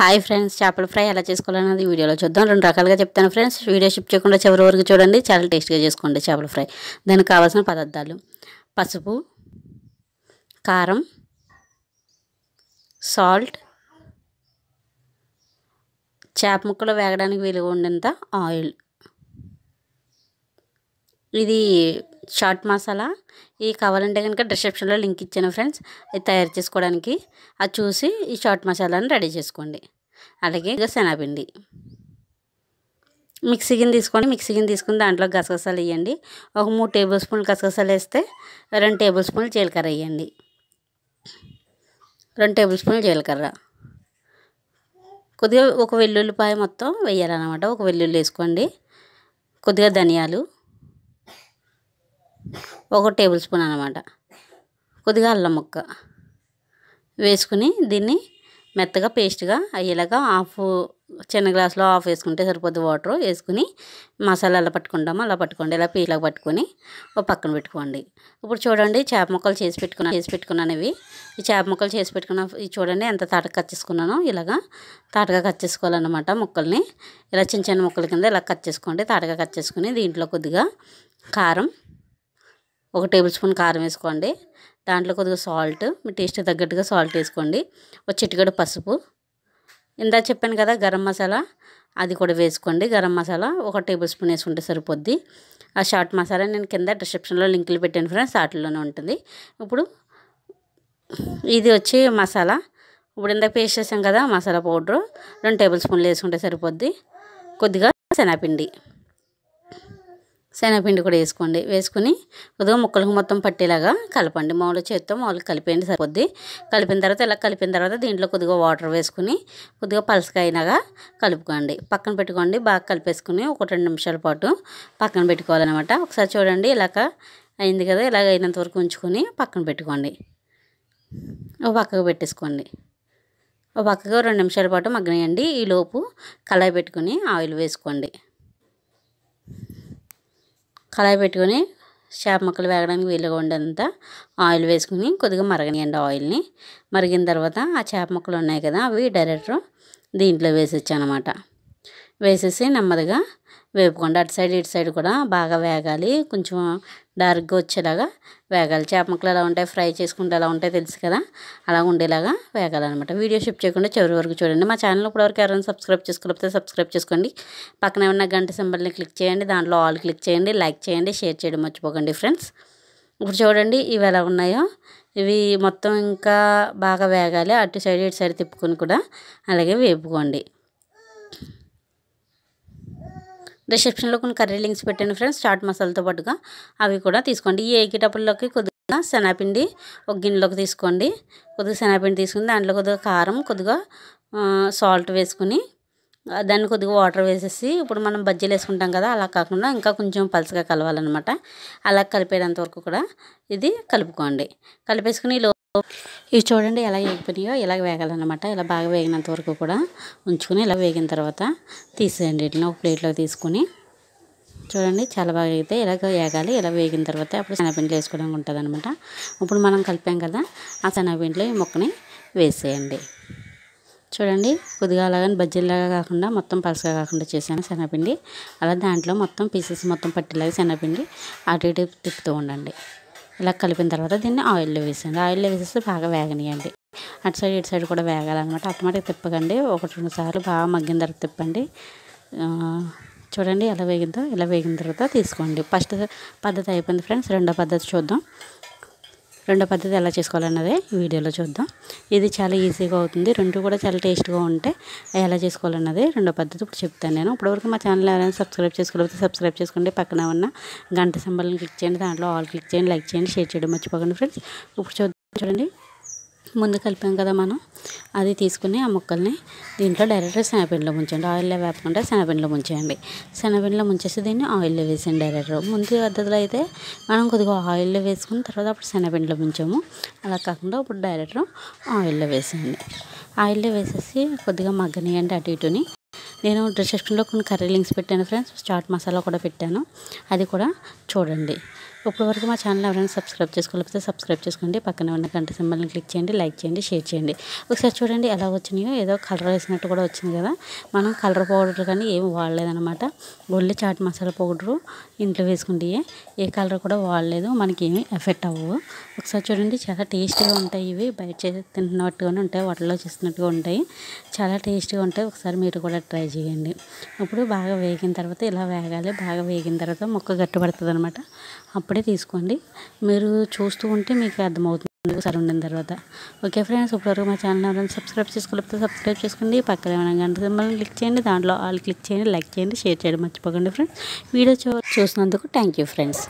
hi friends చేపల fry ఎలా చేసుకోవాలన్నది వీడియోలో చూద్దాం రెండు రకాలుగా చెప్తాను ఫ్రెండ్స్ వీడియో షిప్ చేయకుండా చివరి వరకు చూడండి చాలా టేస్ట్గా చేసుకోండి చేపల ఫ్రై దానికి కావాల్సిన పదార్థాలు పసుపు కారం సాల్ట్ చేప ముక్కలు వేగడానికి వీలుగా ఉండేంత ఆయిల్ ఇది షార్ట్ మసాలా ఈ కావాలంటే కనుక డిస్క్రిప్షన్లో లింక్ ఇచ్చాను ఫ్రెండ్స్ అది తయారు చేసుకోవడానికి అది చూసి ఈ షార్ట్ మసాలాని రెడీ చేసుకోండి అలాగే ఇక శనగపిండి మిక్సీ గిన్నె తీసుకోండి మిక్సీ గిన్నె తీసుకుని దాంట్లో గసగసాలు వేయండి ఒక మూడు టేబుల్ స్పూన్లు గసగసాలు వేస్తే రెండు టేబుల్ స్పూన్లు జీలకర్ర వేయండి రెండు టేబుల్ స్పూన్లు జీలకర్ర కొద్దిగా ఒక వెల్లుల్లిపాయ మొత్తం వేయాలన్నమాట ఒక వెల్లుల్లి వేసుకోండి కొద్దిగా ధనియాలు ఒక టేబుల్ స్పూన్ అనమాట కొద్దిగా అల్లం ముక్క వేసుకుని దీన్ని మెత్తగా పేస్ట్గా అయ్యేలాగా హాఫ్ చిన్న గ్లాస్లో హాఫ్ వేసుకుంటే సరిపోద్ది వాటర్ వేసుకుని మసాలా ఎలా పట్టుకుంటామో అలా పట్టుకోండి ఇలా పీలాగా పట్టుకొని ఒక పక్కన పెట్టుకోండి ఇప్పుడు చూడండి చేప ముక్కలు చేసి పెట్టుకున్నా చేసి పెట్టుకున్నాను ఇవి ఈ చేప ముక్కలు చేసి పెట్టుకున్న ఇవి చూడండి ఎంత తాటగా కట్ చేసుకున్నానో ఇలాగా తాటగా కట్ చేసుకోవాలన్నమాట ముక్కల్ని ఇలా చిన్న చిన్న ముక్కల కింద ఇలా కట్ చేసుకోండి తాటగా కట్ చేసుకుని దీంట్లో కొద్దిగా కారం ఒక టేబుల్ స్పూన్ కారం వేసుకోండి దాంట్లో కొద్దిగా సాల్ట్ మీ టేస్ట్ తగ్గట్టుగా సాల్ట్ వేసుకోండి ఒక చిట్టుగడ పసుపు ఇందా చెప్పాను కదా గరం మసాలా అది కూడా వేసుకోండి గరం మసాలా ఒక టేబుల్ స్పూన్ వేసుకుంటే సరిపోద్ది ఆ షార్ట్ మసాలా నేను కింద డిస్క్రిప్షన్లో లింకులు పెట్టాను ఫ్రెండ్స్ వాటిలోనే ఉంటుంది ఇప్పుడు ఇది వచ్చి మసాలా ఇప్పుడు ఇందాక పేస్ట్ చేసాం కదా మసాలా పౌడరు రెండు టేబుల్ స్పూన్లు వేసుకుంటే సరిపోద్ది కొద్దిగా శనగపిండి శనగపిండి కూడా వేసుకోండి వేసుకుని కొద్దిగా ముక్కలకు మొత్తం పట్టేలాగా కలపండి మామూలు చేత్తో మామూలు కలిపేయండి సరిపోద్ది కలిపిన తర్వాత ఇలా కలిపిన తర్వాత దీంట్లో కొద్దిగా వాటర్ వేసుకుని కొద్దిగా పలసకాయనగా కలుపుకోండి పక్కన పెట్టుకోండి బాగా కలిపేసుకుని ఒక రెండు నిమిషాల పాటు పక్కన పెట్టుకోవాలన్నమాట ఒకసారి చూడండి ఇలాగ అయింది కదా ఇలాగ అయినంత వరకు ఉంచుకొని పక్కన పెట్టుకోండి ఓ పక్కకు పెట్టేసుకోండి ఓ పక్కగా రెండు నిమిషాల పాటు మగ్గనేయండి ఈలోపు కళాయి పెట్టుకుని ఆయిల్ వేసుకోండి కళాయి పెట్టుకొని చేప ముక్కలు వేగడానికి వీలుగా ఉండేంత ఆయిల్ వేసుకుని కొద్దిగా మరగనియండి ఆయిల్ని మరిగిన తర్వాత ఆ చేప ముక్కలు ఉన్నాయి కదా అవి డైరెక్ట్ దీంట్లో అనమాట వేసేసి నెమ్మదిగా వేపుకోండి అటు సైడ్ ఇటు సైడ్ కూడా బాగా వేగాలి కొంచెం డార్క్గా వచ్చేలాగా వేగాలి చేప ముక్కలు ఎలా ఉంటాయి ఫ్రై చేసుకుంటే ఎలా ఉంటాయి తెలుసు కదా అలా ఉండేలాగా వేగాలన్నమాట వీడియో షిఫ్ట్ చేయకుండా చివరి వరకు చూడండి మా ఛానల్ ఇప్పటివరకు ఎవరైనా సబ్స్క్రైబ్ చేసుకోకపోతే సబ్స్క్రైబ్ చేసుకోండి పక్కన ఏమన్నా గంట సింబల్ని క్లిక్ చేయండి దాంట్లో ఆల్ క్లిక్ చేయండి లైక్ చేయండి షేర్ చేయడం మర్చిపోకండి ఫ్రెండ్స్ ఇప్పుడు చూడండి ఇవి ఎలా ఉన్నాయో ఇవి మొత్తం ఇంకా బాగా వేగాలి అటు సైడ్ ఇటు సైడ్ తిప్పుకొని కూడా అలాగే వేపుకోండి రిసెప్షన్లో కొన్ని కర్రీ లింక్స్ పెట్టండి ఫ్రెండ్స్ చాట్ మసాలాతో పాటుగా అవి కూడా తీసుకోండి ఈ ఏకిటప్పుల్లోకి కొద్దిగా శనగపిండి ఒక గిన్నెలోకి తీసుకోండి కొద్దిగా శనగపిండి తీసుకుని దాంట్లో కొద్దిగా కారం కొద్దిగా సాల్ట్ వేసుకుని దాన్ని కొద్దిగా వాటర్ వేసేసి ఇప్పుడు మనం బజ్జీలు వేసుకుంటాం కదా అలా కాకుండా ఇంకా కొంచెం పలుసగా కలవాలన్నమాట అలా కలిపేటంత వరకు కూడా ఇది కలుపుకోండి కలిపేసుకుని లో ఇవి చూడండి ఎలా వేగిపోయినాయో ఇలా వేగాలన్నమాట ఇలా బాగా వేగినంత వరకు కూడా ఉంచుకొని ఇలా వేగిన తర్వాత తీసేయండి వీటిని ఒక ప్లేట్లో తీసుకొని చూడండి చాలా బాగా వేగితే ఇలాగ వేగాలి ఇలా వేగిన తర్వాత అప్పుడు శనగపిండి వేసుకోవడానికి ఉంటుంది అనమాట ఇప్పుడు మనం కలిపాం కదా ఆ శనగపిండిలో ఈ మొక్కని వేసేయండి చూడండి కొద్దిగా అలాగని బజ్జీలాగా కాకుండా మొత్తం పలసగా కాకుండా చేశాను శనగపిండి అలా దాంట్లో మొత్తం పీసెస్ మొత్తం పట్టేలాగా శనగపిండి అటు ఇటు తిప్పుతూ ఉండండి ఇలా కలిపిన తర్వాత దీన్ని ఆయిల్లో వేసేయండి ఆయిల్లో వేసేస్తే బాగా వేగనియండి అటు సైడ్ ఇటు సైడ్ కూడా వేగాలన్నమాట అటుమాటికి తిప్పకండి ఒకటి రెండు సార్లు బాగా మగ్గిన తర్వాత తిప్పండి చూడండి ఎలా వేగిందో ఇలా వేగిన తర్వాత తీసుకోండి ఫస్ట్ పద్ధతి అయిపోయింది ఫ్రెండ్స్ రెండో పద్ధతి చూద్దాం రెండో పద్ధతి ఎలా చేసుకోవాలన్నది వీడియోలో చూద్దాం ఇది చాలా ఈజీగా అవుతుంది రెండు కూడా చాలా టేస్ట్గా ఉంటే ఎలా చేసుకోవాలన్నది రెండో పద్ధతి ఇప్పుడు చెప్తాను నేను ఇప్పటివరకు మా ఛానల్ ఎవరైనా సబ్స్క్రైబ్ చేసుకోకపోతే సబ్స్క్రైబ్ చేసుకోండి పక్కన ఉన్న గంట సంబంధం క్లిక్ చేయండి దాంట్లో ఆల్ క్లిక్ చేయండి లైక్ చేయండి షేర్ చేయడం మర్చిపోకండి ఫ్రెండ్స్ ఇప్పుడు చూద్దాం చూడండి ముందు కలిపాం కదా మనం అది తీసుకుని ఆ ముక్కల్ని దీంట్లో డైరెక్ట్గా శనగపిండిలో ముంచండి ఆయిల్లో వేపకుండా శనగపిండిలో ముంచేయండి శనగపిండిలో ముంచేసి దీన్ని ఆయిల్లో వేసేయండి డైరెక్ట్ ముందు పద్ధతిలో అయితే మనం కొద్దిగా ఆయిల్లో వేసుకుని తర్వాత అప్పుడు శనగపిండిలో ముంచాము అలా కాకుండా ఇప్పుడు డైరెక్ట్ ఆయిల్లో వేసేయండి ఆయిల్లో వేసేసి కొద్దిగా మగ్గనియండి అటు ఇటుని నేను డ్రెస్ కొన్ని కర్రీ లింక్స్ పెట్టాను ఫ్రెండ్స్ చాట్ మసాలా కూడా పెట్టాను అది కూడా చూడండి ఇప్పటివరకు మా ఛానల్ ఎవరైనా సబ్స్క్రైబ్ చేసుకోలేకపోతే సబ్స్క్రైబ్ చేసుకోండి పక్కన ఉన్న గంట సింబల్ని క్లిక్ చేయండి లైక్ చేయండి షేర్ చేయండి ఒకసారి చూడండి ఎలా వచ్చినాయో ఏదో కలర్ వేసినట్టు కూడా వచ్చింది కదా మనం కలర్ పౌడర్ కానీ ఏమి వాడలేదనమాట ఒళ్ళి చాట్ మసాలా పౌడరు ఇంట్లో వేసుకుంటే ఏ కలర్ కూడా వాడలేదు మనకి ఏమి ఎఫెక్ట్ అవ్వవు ఒకసారి చూడండి చాలా టేస్టీగా ఉంటాయి ఇవి బయట చేసి తిన్నట్టుగానే ఉంటాయి వాటర్లో చేసినట్టుగా ఉంటాయి చాలా టేస్టీగా ఉంటాయి ఒకసారి మీరు కూడా ట్రై చేయండి ఇప్పుడు బాగా వేగిన తర్వాత ఇలా వేగాలి బాగా వేగిన తర్వాత మొక్క గట్టి పడుతుంది అనమాట అప్పుడే తీసుకోండి మీరు చూస్తూ ఉంటే మీకు అర్థమవుతుంది ఒకసారి ఉండిన తర్వాత ఓకే ఫ్రెండ్స్ ఇప్పటివరకు మా ఛానల్ ఎవరైనా సబ్స్క్రైబ్ చేసుకోలేకపోతే సబ్స్క్రైబ్ చేసుకోండి పక్కన ఏమైనా గంట మిమ్మల్ని క్లిక్ చేయండి దాంట్లో ఆల్ క్లిక్ చేయండి లైక్ చేయండి షేర్ చేయడం మర్చిపోకండి ఫ్రెండ్స్ వీడియో చూసినందుకు థ్యాంక్ ఫ్రెండ్స్